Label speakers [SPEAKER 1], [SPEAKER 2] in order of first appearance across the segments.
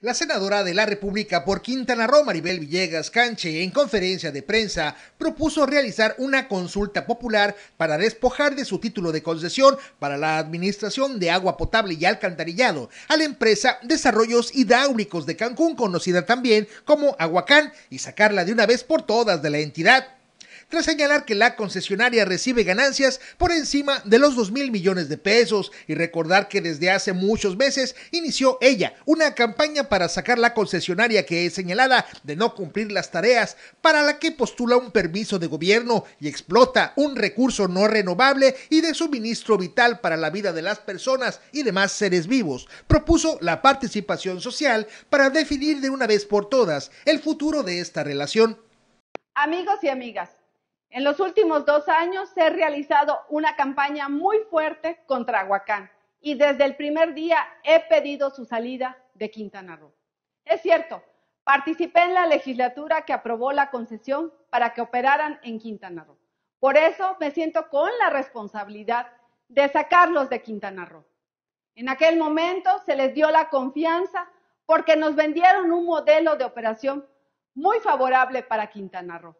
[SPEAKER 1] La senadora de la República por Quintana Roo, Maribel Villegas Canche, en conferencia de prensa, propuso realizar una consulta popular para despojar de su título de concesión para la administración de agua potable y alcantarillado a la empresa Desarrollos Hidráulicos de Cancún, conocida también como Aguacán, y sacarla de una vez por todas de la entidad tras señalar que la concesionaria recibe ganancias por encima de los 2 mil millones de pesos y recordar que desde hace muchos meses inició ella una campaña para sacar la concesionaria que es señalada de no cumplir las tareas para la que postula un permiso de gobierno y explota un recurso no renovable y de suministro vital para la vida de las personas y demás seres vivos. Propuso la participación social para definir de una vez por todas el futuro de esta relación.
[SPEAKER 2] Amigos y amigas, en los últimos dos años he realizado una campaña muy fuerte contra Huacán y desde el primer día he pedido su salida de Quintana Roo. Es cierto, participé en la legislatura que aprobó la concesión para que operaran en Quintana Roo. Por eso me siento con la responsabilidad de sacarlos de Quintana Roo. En aquel momento se les dio la confianza porque nos vendieron un modelo de operación muy favorable para Quintana Roo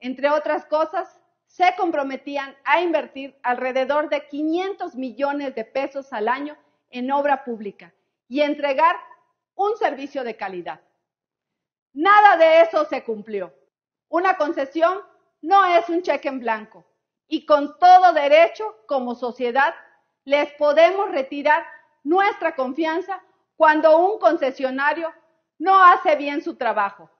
[SPEAKER 2] entre otras cosas, se comprometían a invertir alrededor de 500 millones de pesos al año en obra pública y entregar un servicio de calidad. Nada de eso se cumplió. Una concesión no es un cheque en blanco y con todo derecho como sociedad les podemos retirar nuestra confianza cuando un concesionario no hace bien su trabajo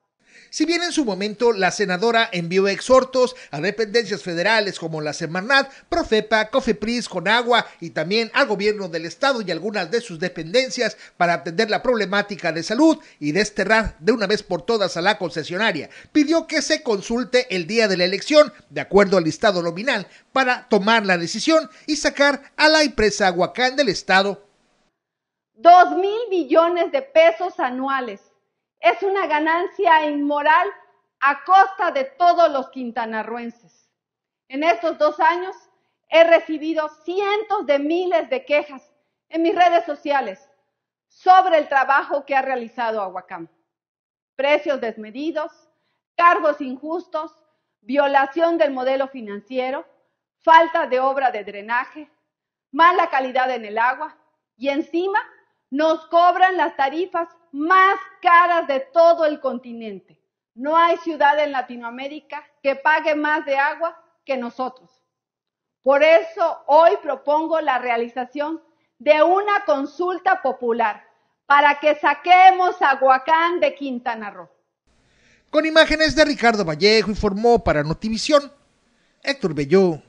[SPEAKER 1] si bien en su momento la senadora envió exhortos a dependencias federales como la Semarnat, Profepa, Cofepris, Conagua y también al gobierno del estado y algunas de sus dependencias para atender la problemática de salud y desterrar de una vez por todas a la concesionaria, pidió que se consulte el día de la elección, de acuerdo al listado nominal, para tomar la decisión y sacar a la empresa Huacán del estado.
[SPEAKER 2] Dos mil millones de pesos anuales es una ganancia inmoral a costa de todos los quintanarruenses. En estos dos años he recibido cientos de miles de quejas en mis redes sociales sobre el trabajo que ha realizado Aguacam. Precios desmedidos, cargos injustos, violación del modelo financiero, falta de obra de drenaje, mala calidad en el agua y encima nos cobran las tarifas más caras de todo el continente. No hay ciudad en Latinoamérica que pague más de agua que nosotros. Por eso hoy propongo la realización de una consulta popular para que saquemos a Huacán de Quintana Roo.
[SPEAKER 1] Con imágenes de Ricardo Vallejo informó para Notivisión Héctor Belló.